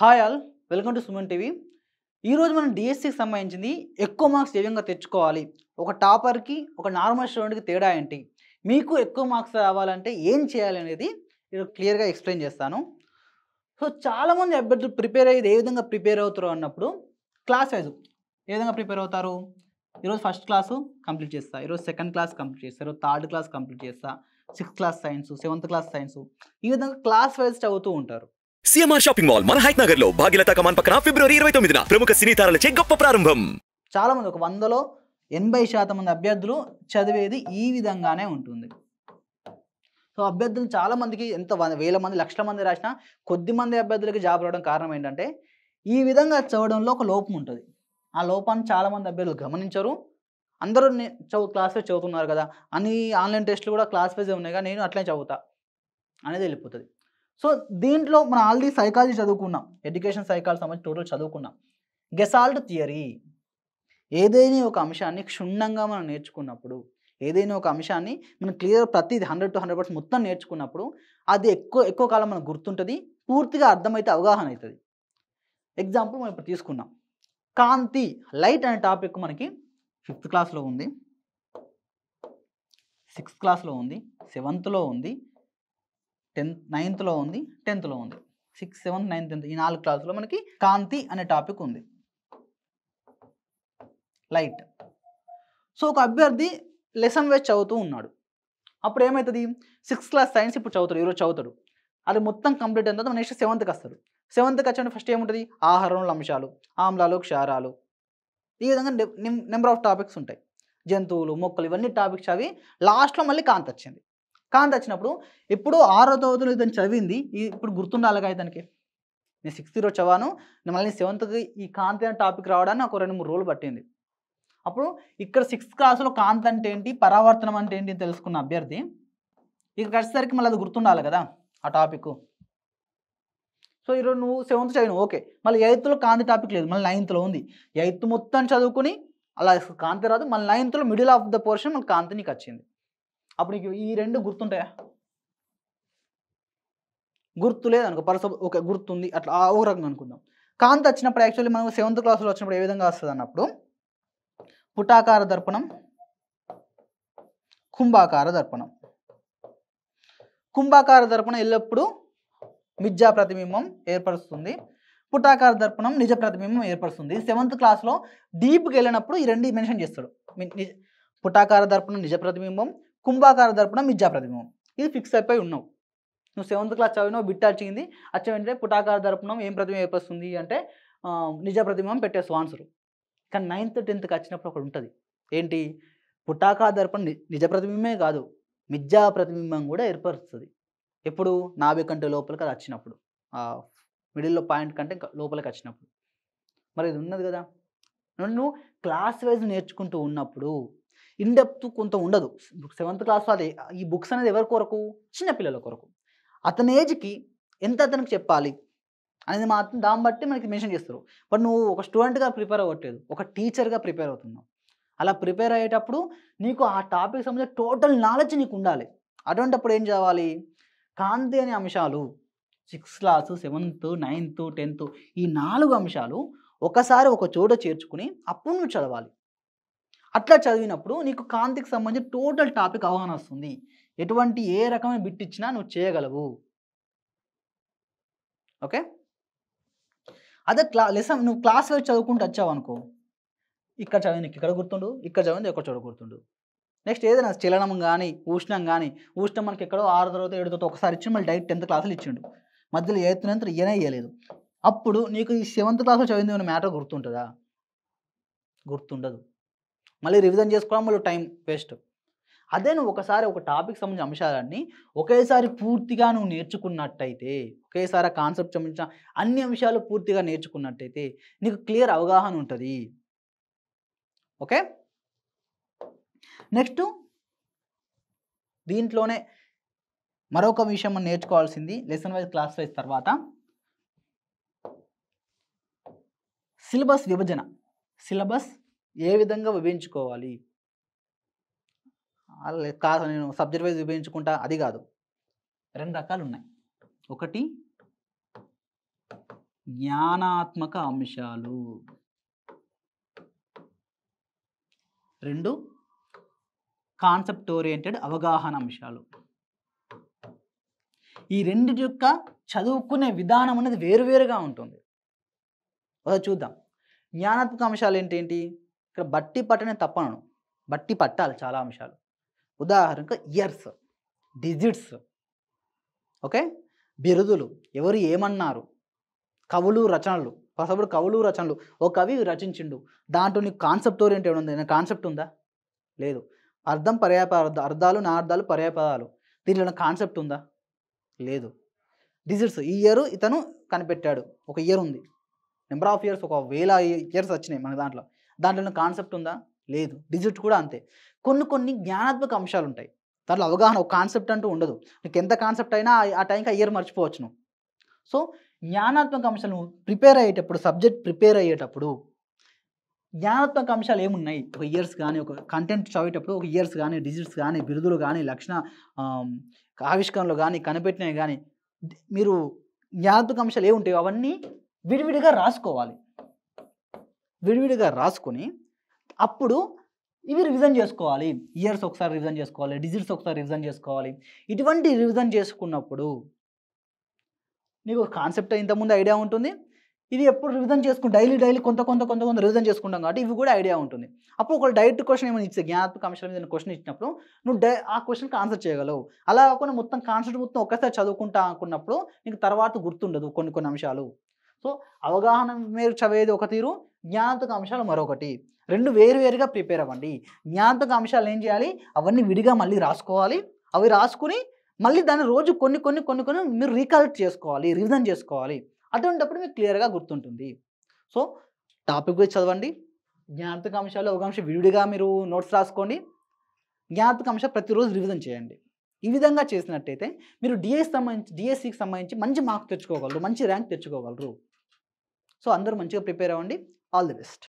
Hi all welcome to Suman TV ఈరోజు మనం డిఎస్సికి సంబంధించింది ఎక్కువ మార్క్స్ ఏ విధంగా తెచ్చుకోవాలి ఒక టాపర్కి ఒక నార్మల్ స్టూడెంట్కి తేడా ఏంటి మీకు ఎక్కువ మార్క్స్ రావాలంటే ఏం చేయాలి అనేది క్లియర్గా ఎక్స్ప్లెయిన్ చేస్తాను సో చాలామంది అభ్యర్థులు ప్రిపేర్ అయ్యేది ఏ విధంగా ప్రిపేర్ అవుతారు అన్నప్పుడు క్లాస్ వైజ్ ఏ విధంగా ప్రిపేర్ అవుతారు ఈరోజు ఫస్ట్ క్లాసు కంప్లీట్ చేస్తా ఈరోజు సెకండ్ క్లాస్ కంప్లీట్ చేస్తా ఈరోజు థర్డ్ క్లాస్ కంప్లీట్ చేస్తా sixth class science seventh class science ఈ విధంగా క్లాస్ వైజ్ చదువుతూ ఉంటారు సిఎంఆర్ షాపింగ్ మాల్ మన హైట్ నగర్ లో భాగ్యత కమాన్ పక్కన ఫిబ్రవరి ఇరవై తొమ్మిదిన ప్రముఖ సినీ తారలచే గొప్ప ప్రారంభం చాలా మంది ఒక వందలో ఎనభై శాతం మంది అభ్యర్థులు చదివేది ఈ విధంగానే ఉంటుంది సో అభ్యర్థులు చాలా మందికి ఎంత వేల మంది లక్షల మంది రాసినా కొద్ది మంది అభ్యర్థులకి జాబ్ రావడం కారణం ఏంటంటే ఈ విధంగా చదవడంలో ఒక లోపం ఉంటుంది ఆ లోపాన్ని చాలామంది అభ్యర్థులు గమనించరు అందరూ చదువు క్లాస్ వైజ్ చదువుతున్నారు కదా అన్ని ఆన్లైన్ టెస్ట్లు కూడా క్లాస్ వైజ్ ఉన్నాయి నేను అట్లనే చదువుతా అనేది వెళ్ళిపోతుంది సో దీంట్లో మనం ఆల్రెడీ సైకాలజీ చదువుకున్నాం ఎడ్యుకేషన్ సైకాలజీ సంబంధించి టోటల్ చదువుకున్నాం గెసాల్ట్ థియరీ ఏదైనా ఒక అంశాన్ని క్షుణ్ణంగా మనం నేర్చుకున్నప్పుడు ఏదైనా ఒక అంశాన్ని మనం క్లియర్ ప్రతి హండ్రెడ్ టు హండ్రెడ్ పర్సెంట్ మొత్తం నేర్చుకున్నప్పుడు అది ఎక్కువ ఎక్కువ కాలం మనకు గుర్తుంటుంది పూర్తిగా అర్థమైతే అవగాహన అవుతుంది ఎగ్జాంపుల్ మనం ఇప్పుడు తీసుకున్నాం కాంతి లైట్ అనే టాపిక్ మనకి ఫిఫ్త్ క్లాస్లో ఉంది సిక్స్త్ క్లాస్లో ఉంది సెవెంత్లో ఉంది టెన్త్ నైన్త్లో ఉంది టెన్త్లో ఉంది సిక్స్త్ సెవెంత్ నైన్త్ టెన్త్ ఈ నాలుగు క్లాసులో మనకి కాంతి అనే టాపిక్ ఉంది లైట్ సో ఒక అభ్యర్థి లెసన్ వేస్ చదువుతూ ఉన్నాడు అప్పుడు ఏమవుతుంది సిక్స్త్ క్లాస్ సైన్స్ ఇప్పుడు చదువుతాడు ఈరోజు చదువుతాడు అది మొత్తం కంప్లీట్ అయిన తర్వాత నెక్స్ట్ సెవెంత్కి వస్తాడు సెవెంత్కి వచ్చాడు ఫస్ట్ ఏముంటుంది ఆహారంలో అంశాలు ఆమ్లాలు క్షారాలు ఈ విధంగా నెంబర్ ఆఫ్ టాపిక్స్ ఉంటాయి జంతువులు మొక్కలు ఇవన్నీ టాపిక్స్ అవి లాస్ట్లో మళ్ళీ కాంతి వచ్చింది కాంత వచ్చినప్పుడు ఎప్పుడో ఆరో తరగతిలో ఇతను చదివింది ఇప్పుడు గుర్తుండాలిగా ఇతనికి నేను సిక్స్త్ రోజు చదివాను మళ్ళీ సెవెంత్కి ఈ కాంతి అనే టాపిక్ రావడానికి ఒక రెండు మూడు రోజులు పట్టింది అప్పుడు ఇక్కడ సిక్స్త్ క్లాస్లో కాంతి అంటే ఏంటి పరావర్తనం అంటే ఏంటి అని తెలుసుకున్న అభ్యర్థి ఇక వచ్చేసరికి మళ్ళీ అది గుర్తుండాలి కదా ఆ టాపిక్ సో ఈరోజు నువ్వు సెవెంత్ చదివినావు ఓకే మళ్ళీ ఎయిత్లో కాంతి టాపిక్ లేదు మళ్ళీ నైన్త్లో ఉంది ఎయిత్ మొత్తం చదువుకుని అలా కాంతి రాదు మళ్ళీ నైన్త్లో మిడిల్ ఆఫ్ ద పోర్షన్ మళ్ళీ కాంతి నీకు వచ్చింది అప్పుడు నీకు ఈ రెండు గుర్తుంటాయా గుర్తు లేదనుకో పరస ఒక గుర్తుంది అట్లా ఒక రకంగా అనుకుందాం కాంతి వచ్చినప్పుడు యాక్చువల్లీ మనం సెవెంత్ క్లాస్లో వచ్చినప్పుడు ఏ విధంగా వస్తుంది అన్నప్పుడు పుటాకార దర్పణం కుంభాకార దర్పణం కుంభాకార దర్పణం ఎల్లప్పుడూ మిథ్యా ప్రతిబింబం ఏర్పరుస్తుంది పుటాకార దర్పణం నిజ ప్రతిబింబం ఏర్పరుస్తుంది సెవెంత్ క్లాస్లో డీప్కి వెళ్ళినప్పుడు ఈ రెండు మెన్షన్ చేస్తాడు పుటాకార దర్పణం నిజ ప్రతిబింబం కుంభాకార దర్పణం ప్రతిబింబం ఇది ఫిక్స్ అయిపోయి ఉన్నావు నువ్వు సెవెంత్ క్లాస్ చదివినావు బిట్ అచ్చింది అచ్చం ఏంటంటే పుటాకార దర్పణం ఏం ప్రతిబింబం ఏర్పరుస్తుంది అంటే నిజ ప్రతిబింబం పెట్టే ఆన్సర్ కానీ నైన్త్ టెన్త్కి వచ్చినప్పుడు ఒకటి ఉంటుంది ఏంటి పుటాకార దర్పణం నిజ ప్రతిబింబమే కాదు మిథ్యా ప్రతిబింబం కూడా ఏర్పరుస్తుంది ఎప్పుడు నాభి కంటే లోపలికి అది వచ్చినప్పుడు మిడిల్లో పాయింట్ కంటే లోపలికి వచ్చినప్పుడు మరి ఇది ఉన్నది కదా నువ్వు క్లాస్ వైజ్ నేర్చుకుంటూ ఉన్నప్పుడు ఇన్ డెప్త్ కొంత ఉండదు సెవెంత్ క్లాస్లో అదే ఈ బుక్స్ అనేది ఎవరి కొరకు చిన్నపిల్లల కొరకు అతని ఏజ్కి ఎంత అతనికి చెప్పాలి అనేది మాత్రం దాన్ని బట్టి మనకి మెన్షన్ చేస్తారు బట్ నువ్వు ఒక స్టూడెంట్గా ప్రిపేర్ అవ్వట్లేదు ఒక టీచర్గా ప్రిపేర్ అవుతున్నావు అలా ప్రిపేర్ అయ్యేటప్పుడు నీకు ఆ టాపిక్ సంబంధించి టోటల్ నాలెడ్జ్ నీకు ఉండాలి అటువంటిప్పుడు ఏం చదవాలి కాంతి అనే అంశాలు sixth class seventh ninth tenth ఈ నాలుగు అంశాలు ఒకసారి ఒక చోట చేర్చుకుని అప్పుడు నువ్వు చదవాలి అట్లా చదివినప్పుడు నీకు కాంతికి సంబంధించి టోటల్ టాపిక్ అవగాహన వస్తుంది ఎటువంటి ఏ రకమైన బిట్ ఇచ్చినా నువ్వు చేయగలవు ఓకే అదే క్లా లెసన్ నువ్వు క్లాస్లో చదువుకుంటూ వచ్చావు అనుకో ఇక్కడ చదివి ఇక్కడ గుర్తుండు ఇక్కడ చదివింది ఎక్కడ చోట గుర్తుండు నెక్స్ట్ ఏదైనా చలనం కానీ ఉష్ణం కానీ ఉష్ణం మనకి ఎక్కడో ఆరు తర్వాత ఏడు తర్వాత ఒకసారి ఇచ్చి మళ్ళీ డైరెక్ట్ టెన్త్ క్లాసులు ఇచ్చిండు మధ్యలో ఎయిత్ నైన్త్ ఇయనే ఇవ్వలేదు అప్పుడు నీకు ఈ సెవెంత్ క్లాస్లో చదివింది ఏమైనా మ్యాటర్ గుర్తుంటుందా గుర్తుండదు మళ్ళీ రివిజన్ చేసుకోవడం మళ్ళీ టైం వేస్ట్ అదే నువ్వు ఒకసారి ఒక టాపిక్ సంబంధించిన అంశాలన్నీ ఒకేసారి పూర్తిగా నువ్వు నేర్చుకున్నట్టయితే ఒకేసారి ఆ కాన్సెప్ట్ సంబంధించిన అన్ని అంశాలు పూర్తిగా నేర్చుకున్నట్టయితే నీకు క్లియర్ అవగాహన ఉంటుంది ఓకే నెక్స్ట్ దీంట్లోనే మరొక విషయం మనం నేర్చుకోవాల్సింది లెసన్ వైజ్ క్లాస్ వైజ్ తర్వాత సిలబస్ విభజన సిలబస్ ఏ విధంగా విభజించుకోవాలి కాదు నేను సబ్జెక్ట్ వైజ్ విభజించుకుంటా అది కాదు రెండు రకాలు ఉన్నాయి ఒకటి జ్ఞానాత్మక అంశాలు రెండు కాన్సెప్ట్ ఓరియంటెడ్ అవగాహన అంశాలు ఈ రెండు యొక్క చదువుకునే విధానం అనేది వేరువేరుగా ఉంటుంది చూద్దాం జ్ఞానాత్మక అంశాలు ఏంటేంటి ఇక్కడ బట్టి పట్టనే తప్పనను బట్టి పట్టాలి చాలా అంశాలు ఉదాహరణకు ఇయర్స్ డిజిట్స్ ఓకే బిరుదులు ఎవరు ఏమన్నారు కవులు రచనలు పసపుడు కవులు రచనలు ఒక కవి రచించిండు దాంట్లో నీకు కాన్సెప్ట్ ఓరియంట్ ఏమైనా ఉంది కాన్సెప్ట్ ఉందా లేదు అర్థం పర్యాపద అర్థాలు నా అర్థాలు పర్యాపదాలు దీనిలో కాన్సెప్ట్ ఉందా లేదు డిజిట్స్ ఈ ఇయర్ ఇతను కనిపెట్టాడు ఒక ఇయర్ ఉంది నెంబర్ ఆఫ్ ఇయర్స్ ఒక వేల ఇయర్స్ వచ్చినాయి మన దాంట్లో దాంట్లో కాన్సెప్ట్ ఉందా లేదు డిజిట్ కూడా అంతే కొన్ని కొన్ని జ్ఞానాత్మక అంశాలు ఉంటాయి దాంట్లో అవగాహన ఒక కాన్సెప్ట్ అంటూ ఉండదు నీకు ఎంత కాన్సెప్ట్ అయినా ఆ టైంకి ఆ ఇయర్ మర్చిపోవచ్చు నువ్వు సో జ్ఞానాత్మక అంశాలు ప్రిపేర్ అయ్యేటప్పుడు సబ్జెక్ట్ ప్రిపేర్ అయ్యేటప్పుడు జ్ఞానాత్మక అంశాలు ఏమున్నాయి ఒక ఇయర్స్ కానీ ఒక కంటెంట్ చదివేటప్పుడు ఒక ఇయర్స్ కానీ డిజిట్స్ కానీ బిరుదులు కానీ లక్షణ ఆవిష్కరణలు కానీ కనిపెట్టినవి కానీ మీరు జ్ఞానాత్మక అంశాలు ఏముంటాయో అవన్నీ విడివిడిగా రాసుకోవాలి విడివిడిగా రాసుకొని అప్పుడు ఇవి రివిజన్ చేసుకోవాలి ఇయర్స్ ఒకసారి రివిజన్ చేసుకోవాలి డిజిట్స్ ఒకసారి రివిజన్ చేసుకోవాలి ఇటువంటి రివిజన్ చేసుకున్నప్పుడు నీకు కాన్సెప్ట్ ఇంతకుముందు ఐడియా ఉంటుంది ఇది ఎప్పుడు రివిజన్ చేసుకుని డైలీ డైలీ కొంత కొంత కొంత కొంత రివిజన్ చేసుకుంటాం కాబట్టి ఇవి కూడా ఐడియా ఉంటుంది అప్పుడు ఒక డైరెక్ట్ క్వశ్చన్ ఏమైనా ఇచ్చే జ్ఞాపక అంశాల మీద క్వశ్చన్ ఇచ్చినప్పుడు నువ్వు డై ఆ క్వశ్చన్కి ఆన్సర్ చేయగలవు అలా కాకుండా మొత్తం కాన్సెప్ట్ మొత్తం ఒక్కసారి చదువుకుంటా అనుకున్నప్పుడు నీకు తర్వాత గుర్తుండదు కొన్ని కొన్ని అంశాలు సో అవగాహన మీరు చదివేది ఒక తీరు జ్ఞాతక అంశాలు మరొకటి రెండు వేరువేరుగా ప్రిపేర్ అవ్వండి జ్ఞాతక అంశాలు ఏం చేయాలి అవన్నీ విడిగా మళ్ళీ రాసుకోవాలి అవి రాసుకుని మళ్ళీ దాన్ని రోజు కొన్ని కొన్ని కొన్ని కొన్ని మీరు రీకలెక్ట్ చేసుకోవాలి రివిజన్ చేసుకోవాలి అటువంటిప్పుడు మీకు క్లియర్గా గుర్తుంటుంది సో టాపిక్ గురించి చదవండి జ్ఞాతక అంశాలు ఒక అంశం విడిగా మీరు నోట్స్ రాసుకోండి జ్ఞాతక అంశం ప్రతిరోజు రివిజన్ చేయండి ఈ విధంగా చేసినట్టయితే మీరు డిఎస్ సంబంధించి డిఎస్సికి సంబంధించి మంచి మార్క్ తెచ్చుకోగలరు మంచి ర్యాంక్ తెచ్చుకోగలరు సో అందరూ మంచిగా ప్రిపేర్ అవ్వండి All the best.